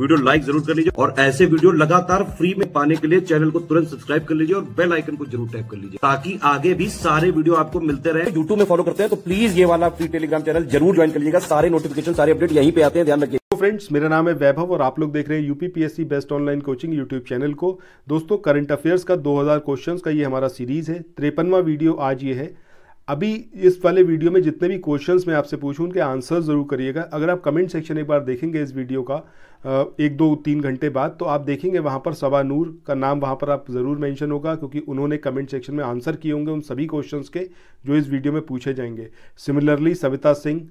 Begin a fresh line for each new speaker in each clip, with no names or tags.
video like जरूर कर लीजिए और ऐसे वीडियो लगातार फ्री में पाने के लिए चैनल को तुरंत सब्सक्राइब कर लीजिए और बेल आइकन को जरूर टैप कर लीजिए ताकि आगे भी सारे वीडियो आपको मिलते रहे यूट्यूब में फॉलो करते हैं तो प्लीज ये वाला फ्री टेलीग्राम चैनल जरूर ज्वाइन कर लीजिएगा सारे नोटिफिकेशन सारे अपडेट यहीं पे आते हैं ध्यान रखिए फ्रेंड्स मेरा नाम है वैभव और आप लोग देख रहे हैं UPPSC best online coaching YouTube channel को दोस्तों करंट अफेयर्स का 2000 क्वेश्चंस का ये हमारा सीरीज है तिरपनवा वीडियो आज ये है अभी इस वाले वीडियो में जितने भी क्वेश्चंस मैं आपसे पूछूँ उनके आंसर ज़रूर करिएगा अगर आप कमेंट सेक्शन एक बार देखेंगे इस वीडियो का एक दो तीन घंटे बाद तो आप देखेंगे वहाँ पर सबा नूर का नाम वहाँ पर आप ज़रूर मेंशन होगा क्योंकि उन्होंने कमेंट सेक्शन में आंसर किए होंगे उन सभी क्वेश्चंस के जो इस वीडियो में पूछे जाएंगे सिमिलरली सविता सिंह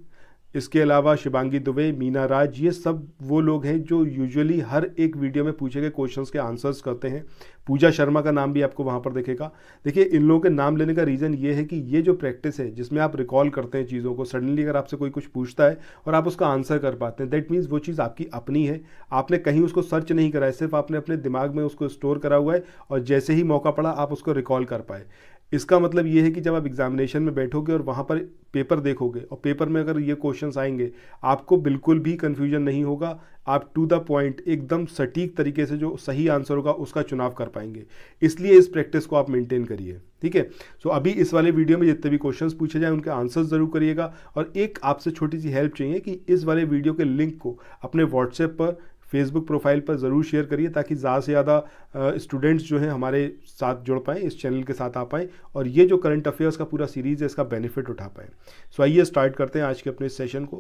इसके अलावा शिवांगी दुबे मीना राज ये सब वो लोग हैं जो यूजुअली हर एक वीडियो में पूछे गए क्वेश्चंस के आंसर्स करते हैं पूजा शर्मा का नाम भी आपको वहाँ पर देखेगा देखिए इन लोगों के नाम लेने का रीज़न ये है कि ये जो प्रैक्टिस है जिसमें आप रिकॉल करते हैं चीज़ों को सडनली अगर आपसे कोई कुछ पूछता है और आप उसका आंसर कर पाते हैं दैट मीन्स वो चीज़ आपकी अपनी है आपने कहीं उसको सर्च नहीं करा है सिर्फ आपने अपने दिमाग में उसको स्टोर करा हुआ है और जैसे ही मौका पड़ा आप उसको रिकॉल कर पाए इसका मतलब ये है कि जब आप एग्जामिनेशन में बैठोगे और वहाँ पर पेपर देखोगे और पेपर में अगर ये क्वेश्चन आएंगे आपको बिल्कुल भी कन्फ्यूजन नहीं होगा आप टू द पॉइंट एकदम सटीक तरीके से जो सही आंसर होगा उसका चुनाव कर पाएंगे इसलिए इस प्रैक्टिस को आप मेंटेन करिए ठीक है सो अभी इस वाले वीडियो में जितने भी क्वेश्चन पूछे जाए उनके आंसर्स ज़रूर करिएगा और एक आपसे छोटी सी हेल्प चाहिए कि इस वाले वीडियो के लिंक को अपने व्हाट्सएप पर फेसबुक प्रोफाइल पर ज़रूर शेयर करिए ताकि ज़्यादा से ज़्यादा स्टूडेंट्स जो हैं हमारे साथ जुड़ पाएँ इस चैनल के साथ आ पाएँ और ये जो करंट अफेयर्स का पूरा सीरीज़ है इसका बेनिफिट उठा पाएँ सो आइए स्टार्ट करते हैं आज के अपने सेशन को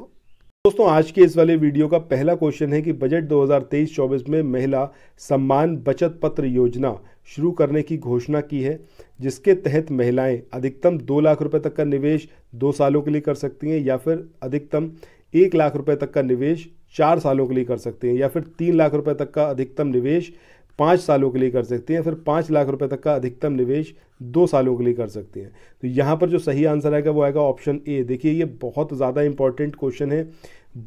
दोस्तों आज के इस वाले वीडियो का पहला क्वेश्चन है कि बजट 2023-24 में महिला सम्मान बचत पत्र योजना शुरू करने की घोषणा की है जिसके तहत महिलाएं अधिकतम दो लाख रुपए तक का निवेश दो सालों के लिए कर सकती हैं या फिर अधिकतम एक लाख रुपए तक का निवेश चार सालों के लिए कर सकते हैं या फिर तीन लाख रुपए तक का अधिकतम निवेश पाँच सालों के लिए कर सकते हैं फिर पाँच लाख रुपए तक का अधिकतम निवेश दो सालों के लिए कर सकते हैं तो यहाँ पर जो सही आंसर आएगा वो आएगा ऑप्शन ए देखिए ये बहुत ज़्यादा इंपॉर्टेंट क्वेश्चन है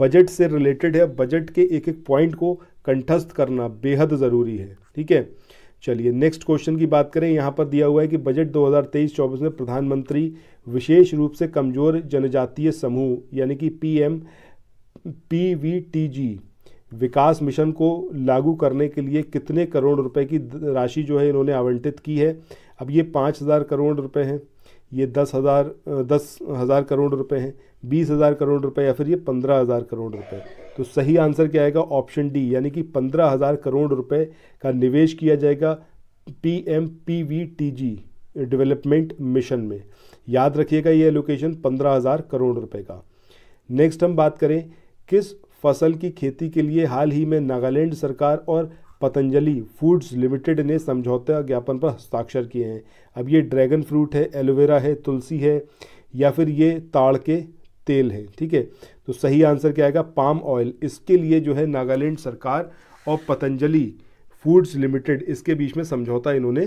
बजट से रिलेटेड है बजट के एक एक पॉइंट को कंठस्थ करना बेहद ज़रूरी है ठीक है चलिए नेक्स्ट क्वेश्चन की बात करें यहाँ पर दिया हुआ है कि बजट 2023-24 में प्रधानमंत्री विशेष रूप से कमज़ोर जनजातीय समूह यानी कि पीएम एम पीवीटीजी विकास मिशन को लागू करने के लिए कितने करोड़ रुपए की राशि जो है इन्होंने आवंटित की है अब ये पाँच हज़ार करोड़ रुपए हैं ये दस हज़ार दस हज़ार करोड़ रुपए हैं बीस हज़ार करोड़ रुपए या फिर ये पंद्रह हज़ार करोड़ रुपए तो सही आंसर क्या आएगा ऑप्शन डी यानी कि पंद्रह हज़ार करोड़ रुपए का निवेश किया जाएगा P M P V T G development mission में याद रखिएगा ये एलोकेशन पंद्रह हज़ार करोड़ रुपए का नेक्स्ट हम बात करें किस फसल की खेती के लिए हाल ही में नागालैंड सरकार और पतंजलि फूड्स लिमिटेड ने समझौता ज्ञापन पर हस्ताक्षर किए हैं अब ये ड्रैगन फ्रूट है एलोवेरा है तुलसी है या फिर ये ताड़ के तेल है ठीक है तो सही आंसर क्या आएगा पाम ऑयल इसके लिए जो है नागालैंड सरकार और पतंजलि फूड्स लिमिटेड इसके बीच में समझौता इन्होंने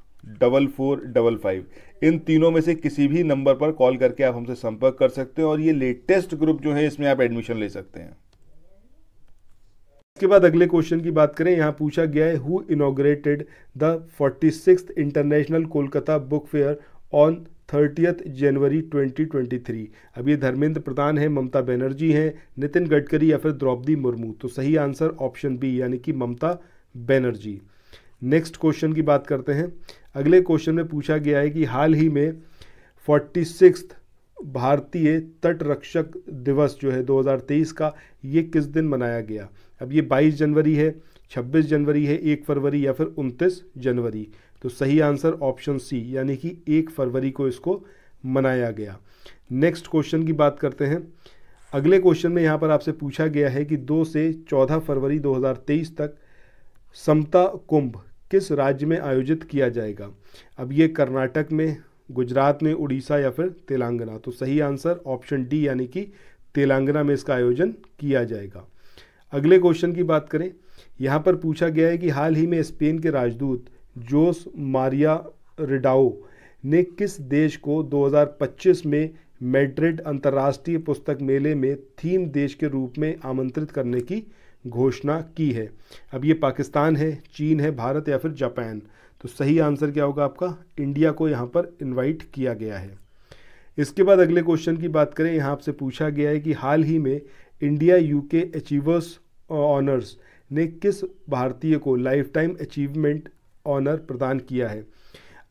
डबल फोर डबल फाइव इन तीनों में से किसी भी नंबर पर कॉल करके आप हमसे संपर्क कर सकते हैं और ये लेटेस्ट ग्रुप जो है इसमें आप एडमिशन ले सकते हैं इसके बाद अगले क्वेश्चन की बात करें यहां पूछा गया है who inaugurated the forty six international Kolkata book fair on thirtieth January 2023 अब ये धर्मेंद्र प्रधान हैं ममता बनर्जी हैं नितिन गडकरी या फिर द्रौपदी मुर्मू तो सही आंसर ऑप्शन बी यानी कि ममता बनर्जी नेक्स्ट क्वेश्चन की बात करते हैं अगले क्वेश्चन में पूछा गया है कि हाल ही में फोर्टी सिक्स भारतीय तटरक्षक दिवस जो है 2023 का ये किस दिन मनाया गया अब ये 22 जनवरी है 26 जनवरी है 1 फरवरी या फिर 29 जनवरी तो सही आंसर ऑप्शन सी यानी कि 1 फरवरी को इसको मनाया गया नेक्स्ट क्वेश्चन की बात करते हैं अगले क्वेश्चन में यहाँ पर आपसे पूछा गया है कि 2 से 14 फरवरी 2023 तक समता कुंभ किस राज्य में आयोजित किया जाएगा अब ये कर्नाटक में गुजरात में उड़ीसा या फिर तेलंगाना तो सही आंसर ऑप्शन डी यानी कि तेलंगाना में इसका आयोजन किया जाएगा अगले क्वेश्चन की बात करें यहाँ पर पूछा गया है कि हाल ही में स्पेन के राजदूत जोस मारिया रिडाओ ने किस देश को 2025 में मेड्रिड अंतर्राष्ट्रीय पुस्तक मेले में थीम देश के रूप में आमंत्रित करने की घोषणा की है अब ये पाकिस्तान है चीन है भारत या फिर जापान तो सही आंसर क्या होगा आपका इंडिया को यहाँ पर इनवाइट किया गया है इसके बाद अगले क्वेश्चन की बात करें यहाँ आपसे पूछा गया है कि हाल ही में इंडिया यूके अचीवर्स ऑनर्स ने किस भारतीय को लाइफ टाइम अचीवमेंट ऑनर प्रदान किया है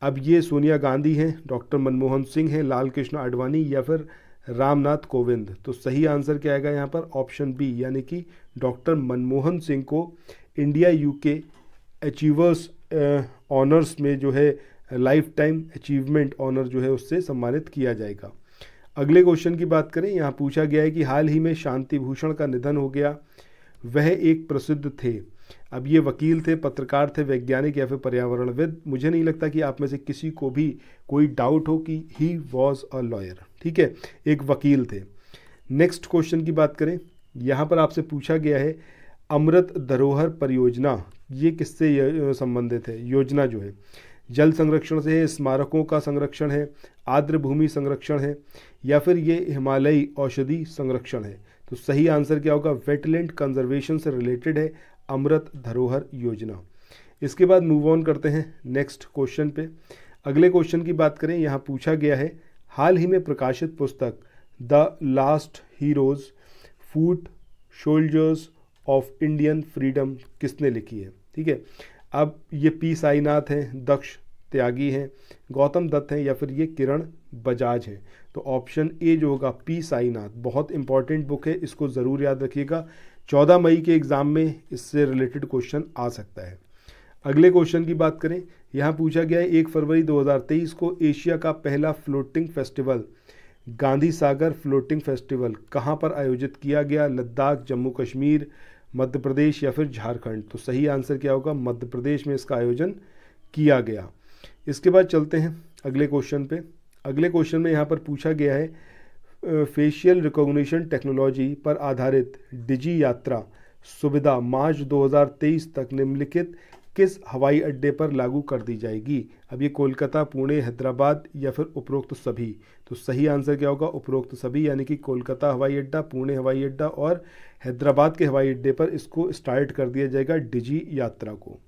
अब ये सोनिया गांधी हैं डॉक्टर मनमोहन सिंह हैं लाल कृष्ण आडवाणी या फिर रामनाथ कोविंद तो सही आंसर क्या आएगा यहाँ पर ऑप्शन बी यानी कि डॉक्टर मनमोहन सिंह को इंडिया यूके अचीवर्स ऑनर्स में जो है लाइफ टाइम अचीवमेंट ऑनर जो है उससे सम्मानित किया जाएगा अगले क्वेश्चन की बात करें यहाँ पूछा गया है कि हाल ही में शांति भूषण का निधन हो गया वह एक प्रसिद्ध थे अब ये वकील थे पत्रकार थे वैज्ञानिक या फिर पर्यावरणविद मुझे नहीं लगता कि आप में से किसी को भी कोई डाउट हो कि ही वॉज अ लॉयर ठीक है एक वकील थे नेक्स्ट क्वेश्चन की बात करें यहाँ पर आपसे पूछा गया है अमृत धरोहर परियोजना ये किससे संबंधित है योजना जो है जल संरक्षण से है स्मारकों का संरक्षण है आर्द्र भूमि संरक्षण है या फिर ये हिमालयी औषधि संरक्षण है तो सही आंसर क्या होगा वेटलैंड कंजर्वेशन से रिलेटेड है अमृत धरोहर योजना इसके बाद मूव ऑन करते हैं नेक्स्ट क्वेश्चन पे अगले क्वेश्चन की बात करें यहाँ पूछा गया है हाल ही में प्रकाशित पुस्तक the last heroes foot soldiers of Indian freedom किसने लिखी है ठीक है अब ये पी साईनाथ हैं दक्ष त्यागी हैं गौतम दत्त हैं या फिर ये किरण बजाज हैं तो ऑप्शन ए जो होगा पी साईनाथ बहुत इंपॉर्टेंट बुक है इसको ज़रूर याद रखिएगा चौदह मई के एग्ज़ाम में इससे रिलेटेड क्वेश्चन आ सकता है अगले क्वेश्चन की बात करें यहाँ पूछा गया है एक फरवरी 2023 को एशिया का पहला floating festival Gandhi Sagar floating festival कहाँ पर आयोजित किया गया लद्दाख जम्मू कश्मीर मध्य प्रदेश या फिर झारखंड तो सही आंसर क्या होगा मध्य प्रदेश में इसका आयोजन किया गया इसके बाद चलते हैं अगले क्वेश्चन पे अगले क्वेश्चन में यहाँ पर पूछा गया है फेशियल रिकॉग्निशन टेक्नोलॉजी पर आधारित डिजी यात्रा सुविधा मार्च 2023 तक निम्नलिखित किस हवाई अड्डे पर लागू कर दी जाएगी अब ये कोलकाता पुणे हैदराबाद या फिर उपरोक्त सभी तो सही आंसर क्या होगा उपरोक्त सभी यानी कि कोलकाता हवाई अड्डा पुणे हवाई अड्डा और हैदराबाद के हवाई अड्डे पर इसको स्टार्ट कर दिया जाएगा डिजी यात्रा को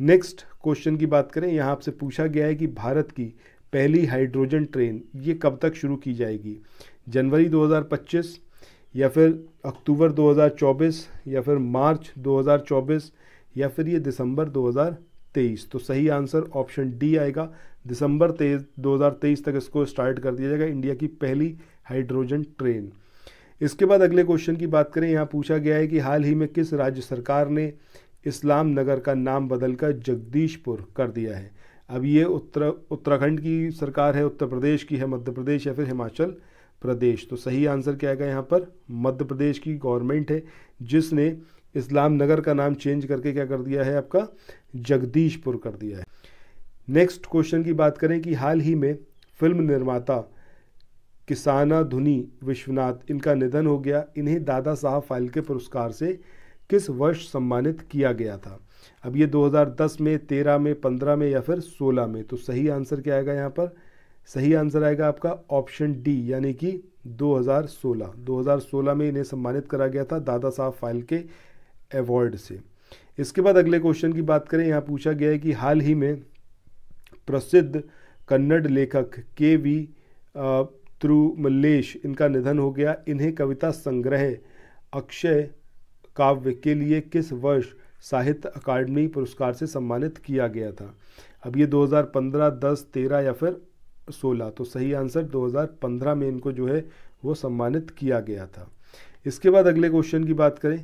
नेक्स्ट क्वेश्चन की बात करें यहाँ आपसे पूछा गया है कि भारत की पहली हाइड्रोजन ट्रेन ये कब तक शुरू की जाएगी जनवरी 2025 या फिर अक्टूबर 2024 या फिर मार्च 2024 या फिर ये दिसंबर 2023 तो सही आंसर ऑप्शन डी आएगा दिसंबर तेईस 2023 तक इसको स्टार्ट कर दिया जाएगा इंडिया की पहली हाइड्रोजन ट्रेन इसके बाद अगले क्वेश्चन की बात करें यहाँ पूछा गया है कि हाल ही में किस राज्य सरकार ने इस्लाम नगर का नाम बदलकर जगदीशपुर कर दिया है अब ये उत्तर उत्तराखंड की सरकार है उत्तर प्रदेश की है मध्य प्रदेश या फिर हिमाचल प्रदेश तो सही आंसर क्या आएगा यहाँ पर मध्य प्रदेश की गवर्नमेंट है जिसने इस्लाम नगर का नाम चेंज करके क्या कर दिया है आपका जगदीशपुर कर दिया है नेक्स्ट क्वेश्चन की बात करें कि हाल ही में फिल्म निर्माता किसाना धुनी विश्वनाथ इनका निधन हो गया इन्हें दादा साहब फाल्के पुरस्कार से किस वर्ष सम्मानित किया गया था अब ये 2010 में 13 में 15 में या फिर 16 में तो सही आंसर क्या आएगा यहाँ पर सही आंसर आएगा आपका ऑप्शन डी यानी कि 2016 2016 में इन्हें सम्मानित करा गया था दादा साहब फाइल के अवार्ड से इसके बाद अगले क्वेश्चन की बात करें यहाँ पूछा गया है कि हाल ही में प्रसिद्ध कन्नड़ लेखक के वी त्रुमलेश इनका निधन हो गया इन्हें कविता संग्रह अक्षय काव्य के लिए किस वर्ष साहित्य अकादमी पुरस्कार से सम्मानित किया गया था अब ये 2015, 10, 13 या फिर 2016 तो सही आंसर 2015 में इनको जो है वो सम्मानित किया गया था इसके बाद अगले क्वेश्चन की बात करें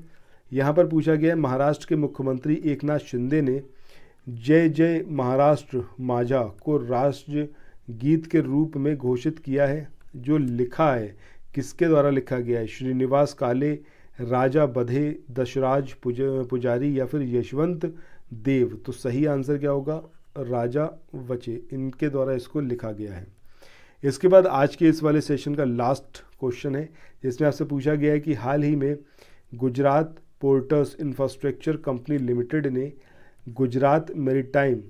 यहाँ पर पूछा गया है महाराष्ट्र के मुख्यमंत्री एकनाथ शिंदे ने जय जय महाराष्ट्र माझा को राष्ट्र गीत के रूप में घोषित किया है जो लिखा है किसके द्वारा लिखा गया है श्रीनिवास काले राजा बधे दशराज पुजारी या फिर यशवंत देव तो सही आंसर क्या होगा राजा वचे इनके द्वारा इसको लिखा गया है इसके बाद आज के इस वाले सेशन का लास्ट क्वेश्चन है जिसमें आपसे पूछा गया है कि हाल ही में Gujarat ports infrastructure company limited ने गुजरात मेरीटाइम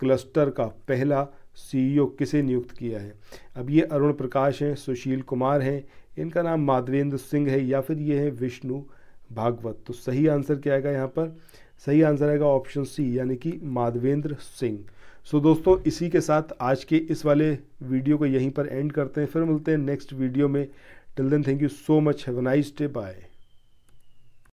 क्लस्टर का पहला सीईओ किसे नियुक्त किया है अब ये अरुण प्रकाश हैं सुशील कुमार हैं इनका नाम माधवेंद्र सिंह है या फिर ये है विष्णु भागवत तो सही आंसर क्या आएगा यहाँ पर सही आंसर आएगा ऑप्शन सी यानी कि माधवेंद्र सिंह सो so, दोस्तों इसी के साथ आज के इस वाले वीडियो को यहीं पर एंड करते हैं फिर मिलते हैं नेक्स्ट वीडियो में till then thank you so much have nice day bye